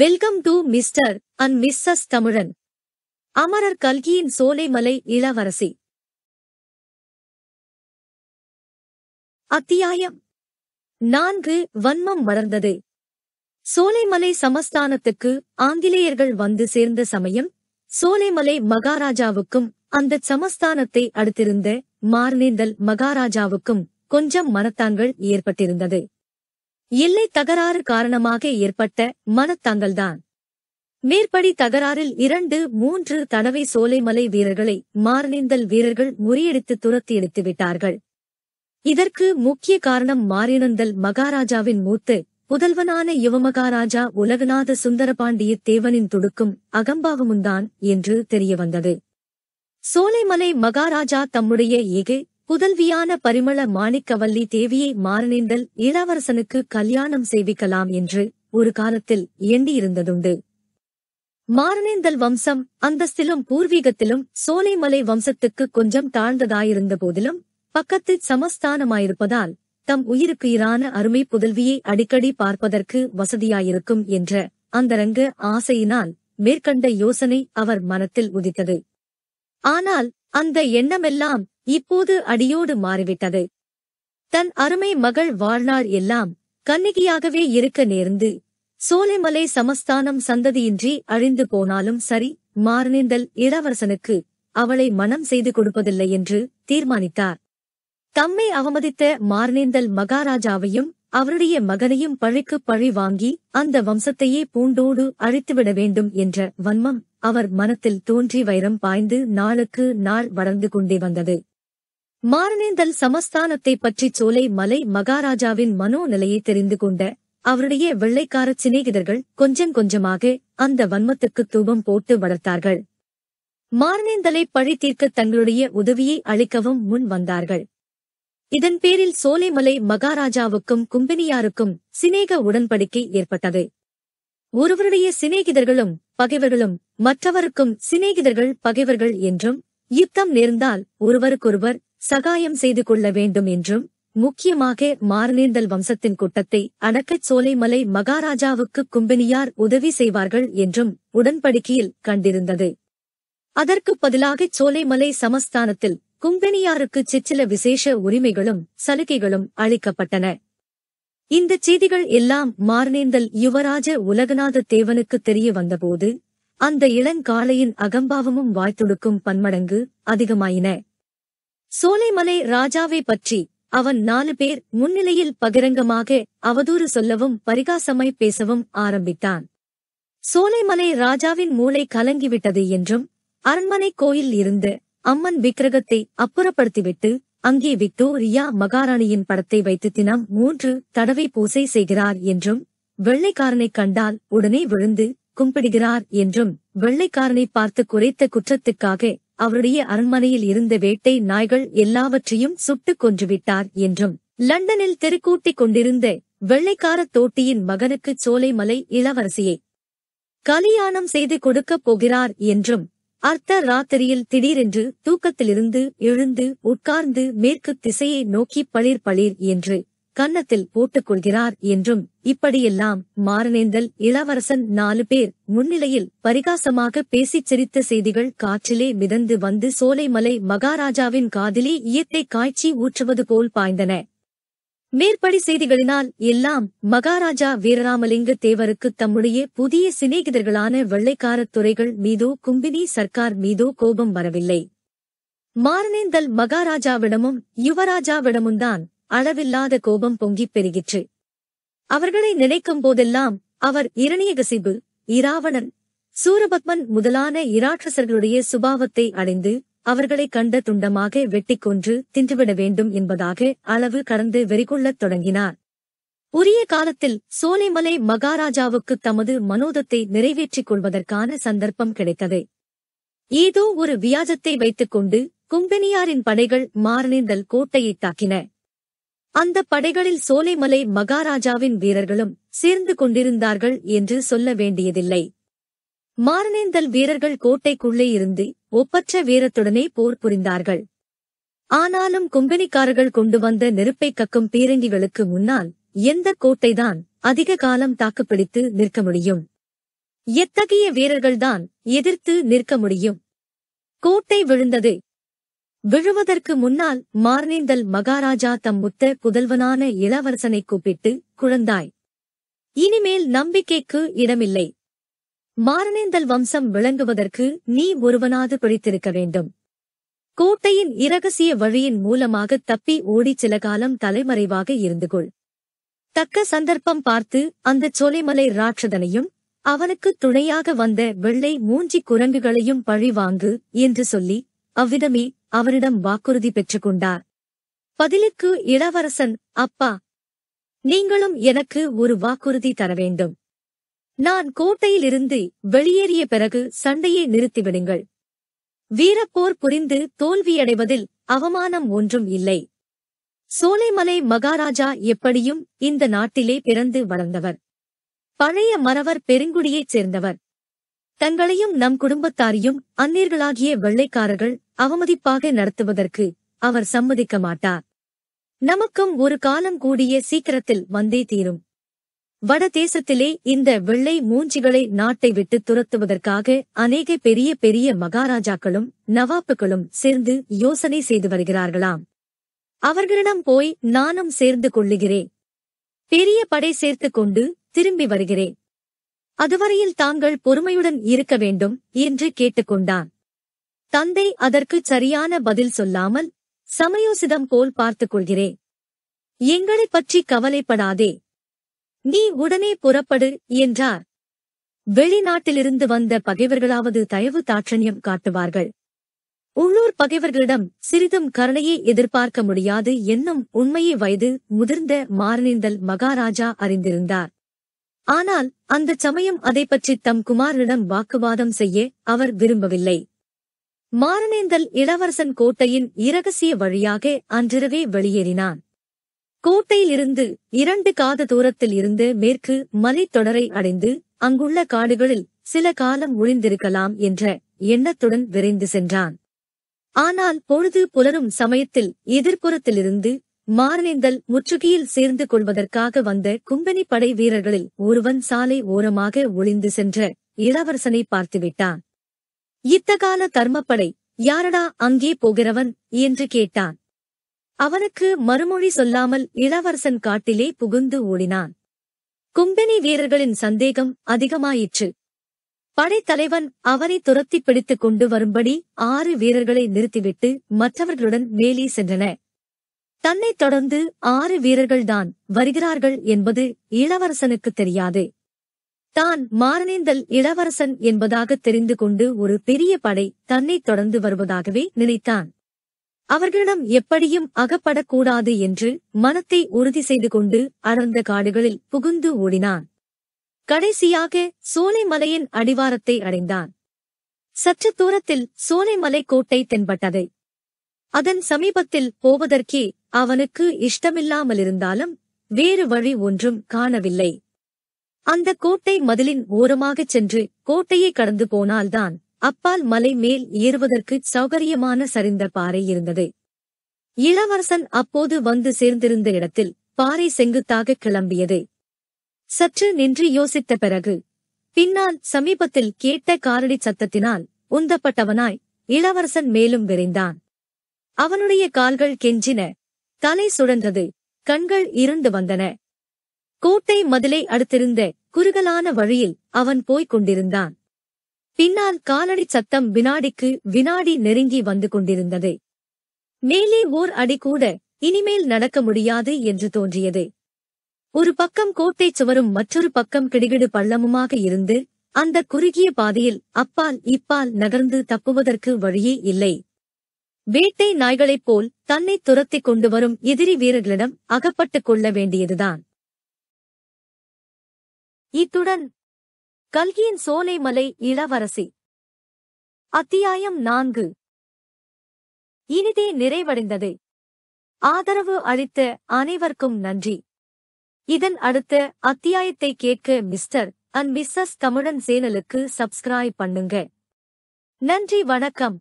welcome to mister and missus Tamilan அமரர் கல்கியின் சோலைமலை இளவரசி அத்தியாயம் நான்கு வன்மம் மறந்தது சோலைமலை சமஸ்தானத்துக்கு ஆங்கிலேயர்கள் வந்து சேர்ந்த சமயம் சோலைமலை மகாராஜாவுக்கும் அந்த சமஸ்தானத்தை அடுத்திருந்த மார்னேந்தல் மகாராஜாவுக்கும் கொஞ்சம் மனத்தாங்கள் ஏற்பட்டிருந்தது எல்லை தகராறு காரணமாக ஏற்பட்ட மனத்தாங்கல்தான் மேற்படி தகராறில் இரண்டு மூன்று தடவை சோலைமலை வீரர்களை மாரணிந்தல் வீரர்கள் முறியடித்து துரத்தி எடுத்துவிட்டார்கள் இதற்கு முக்கிய காரணம் மாரினந்தல் மகாராஜாவின் மூத்து புதல்வனான யுவமகாராஜா உலகநாத சுந்தரபாண்டிய தேவனின் துடுக்கும் அகம்பாவமுந்தான் என்று தெரியவந்தது சோலைமலை மகாராஜா தம்முடைய எகை புதல்வியான பரிமள மாணிக்கவல்லி தேவியை மாறனேந்தல் இளவரசனுக்கு கல்யாணம் செய்விக்கலாம் என்று ஒரு காலத்தில் எண்ணியிருந்ததுண்டு மாறனேந்தல் வம்சம் அந்தஸ்திலும் பூர்வீகத்திலும் சோலைமலை வம்சத்துக்கு கொஞ்சம் தாழ்ந்ததாயிருந்த போதிலும் பக்கத்து சமஸ்தானமாயிருப்பதால் தம் உயிருக்கு இரான அருமை புதல்வியை அடிக்கடி பார்ப்பதற்கு வசதியாயிருக்கும் என்ற அந்தரங்க ஆசையினால் மேற்கண்ட யோசனை அவர் மனத்தில் உதித்தது ஆனால் அந்த எண்ணமெல்லாம் இப்போது அடியோடு மாறிவிட்டது தன் அருமை மகள் வாழ்நாள் எல்லாம் கன்னிகையாகவே இருக்க நேர்ந்து சோலைமலை சமஸ்தானம் சந்ததியின்றி அழிந்து போனாலும் சரி மாரணிந்தல் இளவரசனுக்கு அவளை மனம் செய்து கொடுப்பதில்லை என்று தீர்மானித்தார் தம்மை அவமதித்த மாரணிந்தல் மகாராஜாவையும் அவருடைய மகனையும் பழிக்கு பழி வாங்கி அந்த வம்சத்தையே பூண்டோடு அழித்துவிட வேண்டும் என்ற வன்மம் அவர் மனத்தில் தோன்றி வைரம் பாய்ந்து நாளுக்கு நாள் வளர்ந்து கொண்டே வந்தது மாரணேந்தல் சமஸ்தானத்தை பற்றி சோலை மலை மகாராஜாவின் மனோநிலையை தெரிந்து கொண்ட அவருடைய வெள்ளைக்கார சிநேகிதர்கள் கொஞ்சம் கொஞ்சமாக அந்த வன்மத்துக்கு தூபம் போட்டு வளர்த்தார்கள் மாரணேந்தலை பழி தீர்க்க தங்களுடைய உதவியை அளிக்கவும் முன் வந்தார்கள் இதன் பேரில் சோலைமலை மகாராஜாவுக்கும் கும்பினியாருக்கும் சிநேக உடன்படிக்கை ஏற்பட்டது ஒருவருடைய சிநேகிதர்களும் பகைவர்களும் மற்றவருக்கும் சிநேகிதர்கள் பகைவர்கள் என்றும் யுத்தம் நேர்ந்தால் ஒருவருக்கொருவர் சகாயம் செய்து கொள்ள வேண்டும் என்றும் முக்கியமாக மாரணேந்தல் வம்சத்தின் கூட்டத்தை அடக்கச் சோலைமலை மகாராஜாவுக்கு கும்பினியார் உதவி செய்வார்கள் என்றும் உடன்படிக்கையில் கண்டிருந்தது அதற்கு பதிலாக சோலைமலை சமஸ்தானத்தில் கும்பினியாருக்கு சிற்சில விசேஷ உரிமைகளும் சலுகைகளும் அளிக்கப்பட்டன இந்த செய்திகள் எல்லாம் மாரணேந்தல் யுவராஜ உலகநாத தேவனுக்கு தெரிய வந்தபோது அந்த இளங்காளையின் அகம்பாவமும் வாய்த்துடுக்கும் பன்மடங்கு அதிகமாயின சோலைமலை ராஜாவை பற்றி அவன் நாலு பேர் முன்னிலையில் பகிரங்கமாக அவதூறு சொல்லவும் பரிகாசமாய் பேசவும் ஆரம்பித்தான் சோலைமலை ராஜாவின் மூளை கலங்கிவிட்டது என்றும் அரண்மனை கோயில் இருந்து அம்மன் விக்கிரகத்தை அப்புறப்படுத்திவிட்டு அங்கே விக்டோரியா மகாராணியின் படத்தை வைத்து தினம் மூன்று தடவை பூசை செய்கிறார் என்றும் வெள்ளைக்காரனை கண்டால் உடனே விழுந்து கும்பிடுகிறார் என்றும் வெள்ளைக்காரனை பார்த்து குறைத்த குற்றத்துக்காக அவருடைய அரண்மனையில் இருந்த வேட்டை நாய்கள் எல்லாவற்றையும் சுட்டுக் கொன்றுவிட்டார் என்றும் லண்டனில் தெருக்கூட்டிக் கொண்டிருந்த வெள்ளைக்கார தோட்டியின் மகனுக்கு சோலைமலை இளவரசியை கலியாணம் செய்து கொடுக்கப் போகிறார் என்றும் அர்த்த ராத்திரியில் திடீரென்று தூக்கத்திலிருந்து எழுந்து உட்கார்ந்து மேற்கு திசையை நோக்கி பளிர் பளிர் என்று கன்னத்தில் போட்டுக் கொள்கிறார் என்றும் இப்படியெல்லாம் மாரணேந்தல் இளவரசன் நாலு பேர் முன்னிலையில் பரிகாசமாக பேசிச் சிரித்த செய்திகள் காற்றிலே மிதந்து வந்து சோலைமலை மகாராஜாவின் காதிலே இயற்கை காய்ச்சி ஊற்றுவது போல் பாய்ந்தன மேற்படி செய்திகளினால் எல்லாம் மகாராஜா வீரராமலிங்க தேவருக்கு தம்முடைய புதிய சிநேகிதர்களான வெள்ளைக்காரத் துறைகள் மீதோ கும்பினி சர்க்கார் மீதோ கோபம் வரவில்லை மாரணேந்தல் மகாராஜாவிடமும் யுவராஜாவிடமும்தான் அளவில்லாத கோபம் பொங்கிப் பெருகிற்று அவர்களை நினைக்கும் போதெல்லாம் அவர் இரணியகசிபு இராவணன் சூரபத்மன் முதலான இராட்சசர்களுடைய சுபாவத்தை அடைந்து அவர்களை கண்ட துண்டமாக வெட்டிக் கொன்று தின்றுவிட வேண்டும் என்பதாக அளவு கடந்து வெறிகொள்ளத் தொடங்கினார் உரிய காலத்தில் சோலைமலை மகாராஜாவுக்கு தமது மனோதத்தை நிறைவேற்றிக் கொள்வதற்கான சந்தர்ப்பம் கிடைத்தது ஏதோ ஒரு வியாஜத்தை வைத்துக் கொண்டு கும்பெனியாரின் படைகள் மாரணிந்தல் கோட்டையைத் தாக்கின அந்த படைகளில் சோலைமலை மகாராஜாவின் வீரர்களும் சேர்ந்து கொண்டிருந்தார்கள் என்று சொல்ல வேண்டியதில்லை மாரணேந்தல் வீரர்கள் கோட்டைக்குள்ளே இருந்து ஒப்பற்ற வீரத்துடனே போர் புரிந்தார்கள் ஆனாலும் கும்பனிக்காரர்கள் கொண்டு வந்த நெருப்பை கக்கும் பீரங்கிகளுக்கு முன்னால் எந்த கோட்டைதான் அதிக காலம் தாக்குப்பிடித்து நிற்க முடியும் எத்தகைய வீரர்கள்தான் எதிர்த்து நிற்க முடியும் கோட்டை விழுந்தது விழுவதற்கு முன்னால் மார்னேந்தல் மகாராஜா தம் முத்த புதல்வனான இளவரசனை கூப்பிட்டு குழந்தாய் இனிமேல் நம்பிக்கைக்கு இடமில்லை மாரணேந்தல் வம்சம் விளங்குவதற்கு நீ ஒருவனாது பிடித்திருக்க வேண்டும் கோட்டையின் இரகசிய வழியின் மூலமாக தப்பி ஓடி சில காலம் தலைமறைவாக இருந்து கொள் தக்க சந்தர்ப்பம் பார்த்து அந்த சோலைமலை ராட்சதனையும் அவனுக்கு துணையாக வந்த வெள்ளை மூஞ்சி குரங்குகளையும் பழிவாங்கு என்று சொல்லி அவ்விதமே அவரிடம் வாக்குறுதி பெற்றுக்கொண்டார் பதிலுக்கு இளவரசன் அப்பா நீங்களும் எனக்கு ஒரு வாக்குறுதி தர வேண்டும் நான் கோட்டையிலிருந்து வெளியேறிய பிறகு சண்டையை நிறுத்திவிடுங்கள் வீரப்போர் புரிந்து தோல்வியடைவதில் அவமானம் ஒன்றும் இல்லை சோலைமலை மகாராஜா எப்படியும் இந்த நாட்டிலே பிறந்து வளர்ந்தவர் பழைய மறவர் பெருங்குடியைச் சேர்ந்தவர் தங்களையும் நம் குடும்பத்தாரையும் அந்நீர்களாகிய வெள்ளைக்காரர்கள் அவமதிப்பாக நடத்துவதற்கு அவர் சம்மதிக்க மாட்டார் நமக்கும் ஒரு காலம் கூடிய சீக்கிரத்தில் வந்தே தீரும் வட தேசத்திலே இந்த வெள்ளை மூஞ்சிகளை நாட்டை விட்டு துரத்துவதற்காக அநேக பெரிய பெரிய மகாராஜாக்களும் நவாப்புகளும் சேர்ந்து யோசனை செய்து வருகிறார்களாம் அவர்களிடம் போய் நானும் சேர்ந்து கொள்ளுகிறேன் பெரிய படை சேர்த்து கொண்டு திரும்பி வருகிறேன் அதுவரையில் தாங்கள் பொறுமையுடன் இருக்க வேண்டும் என்று கேட்டுக்கொண்டான் தந்தை அதற்கு சரியான பதில் சொல்லாமல் சமயோசிதம் போல் பார்த்துக் கொள்கிறேன் எங்களைப் பற்றி கவலைப்படாதே நீ உடனே புறப்படு என்றார் வெளிநாட்டிலிருந்து வந்த பகைவர்களாவது தயவு தாட்சண்யம் காட்டுவார்கள் உள்ளூர் பகைவர்களிடம் சிறிதும் கருணையை எதிர்பார்க்க முடியாது என்னும் உண்மையை வயது முதிர்ந்த மாரணிந்தல் மகாராஜா அறிந்திருந்தார் ஆனால் அந்த சமயம் அதை பற்றி தம் குமாரிடம் வாக்குவாதம் செய்ய அவர் விரும்பவில்லை மாரணேந்தல் இளவரசன் கோட்டையின் இரகசிய வழியாக அன்றிரவே வெளியேறினான் கோட்டையிலிருந்து இரண்டு காத தூரத்தில் இருந்து மேற்கு மலைத்தொடரை அடைந்து அங்குள்ள காடுகளில் சில காலம் ஒழிந்திருக்கலாம் என்ற எண்ணத்துடன் விரைந்து சென்றான் ஆனால் பொழுது புலரும் சமயத்தில் எதிர்ப்புறத்திலிருந்து மாநிலங்கள் முற்றுகையில் சேர்ந்து கொள்வதற்காக வந்த கும்பனி படை வீரர்களில் ஒருவன் சாலை ஓரமாக ஒளிந்து சென்ற இளவரசனை பார்த்துவிட்டான் இத்தகால கர்மப்படை யாரடா அங்கே போகிறவன் என்று கேட்டான் அவனுக்கு மறுமொழி சொல்லாமல் இளவரசன் காட்டிலே புகுந்து ஓடினான் கும்பனி வீரர்களின் சந்தேகம் அதிகமாயிற்று படைத்தலைவன் அவரை துரத்திப் பிடித்துக் கொண்டு வரும்படி ஆறு வீரர்களை நிறுத்திவிட்டு மற்றவர்களுடன் மேலே சென்றன தன்னை தொடர்ந்து ஆறு வீரர்கள்தான் வருகிறார்கள் என்பது இளவரசனுக்கு தெரியாது தான் மாரணேந்தல் இளவரசன் என்பதாக தெரிந்து கொண்டு ஒரு பெரிய படை தன்னைத் தொடர்ந்து வருவதாகவே நினைத்தான் அவர்களிடம் எப்படியும் அகப்படக்கூடாது என்று மனத்தை உறுதி செய்து கொண்டு அடர்ந்த காடுகளில் புகுந்து ஓடினான் கடைசியாக சோலைமலையின் அடிவாரத்தை அடைந்தான் சற்று தூரத்தில் சோலைமலை கோட்டை தென்பட்டது அதன் சமீபத்தில் போவதற்கே அவனுக்கு இஷ்டமில்லாமலிருந்தாலும் வேறு வழி ஒன்றும் காணவில்லை அந்த கோட்டை மதிலின் ஓரமாகச் சென்று கோட்டையை கடந்து போனால்தான் அப்பால் மலை மேல் ஏறுவதற்கு சௌகரியமான சரிந்த பாறை இருந்தது இளவரசன் அப்போது வந்து சேர்ந்திருந்த இடத்தில் பாறை செங்குத்தாக கிளம்பியது சற்று நின்று யோசித்த பிறகு பின்னால் சமீபத்தில் கேட்ட காரடி சத்தத்தினால் உந்தப்பட்டவனாய் இளவரசன் மேலும் விரைந்தான் அவனுடைய கால்கள் கெஞ்சின தலை சுழன்றது கண்கள் இருண்டு வந்தன கோட்டை மதிலை அடுத்திருந்த குறுகலான வழியில் அவன் போய்க் கொண்டிருந்தான் பின்னால் காலடி சத்தம் வினாடிக்கு வினாடி நெருங்கி வந்து கொண்டிருந்தது மேலே ஓர் அடி கூட இனிமேல் நடக்க முடியாது என்று தோன்றியது ஒரு பக்கம் கோட்டை சுவரும் மற்றொரு பக்கம் கிடுகிடு பள்ளமுமாக இருந்து அந்த குறுகிய பாதையில் அப்பால் இப்பால் நகர்ந்து தப்புவதற்கு வழியே இல்லை வேட்டை நாய்களைப் போல் தன்னை துரத்திக் கொண்டு வரும் எதிரி வீரர்களிடம் அகப்பட்டுக் கொள்ள வேண்டியதுதான் இத்துடன் கல்கியின் சோலைமலை இளவரசி அத்தியாயம் நான்கு இனிதே நிறைவடைந்தது ஆதரவு அளித்த அனைவருக்கும் நன்றி இதன் அடுத்த அத்தியாயத்தை கேட்க மிஸ்டர் அண்ட் மிஸ்ஸஸ் தமிழன் சேனலுக்கு சப்ஸ்கிரைப் பண்ணுங்க நன்றி வணக்கம்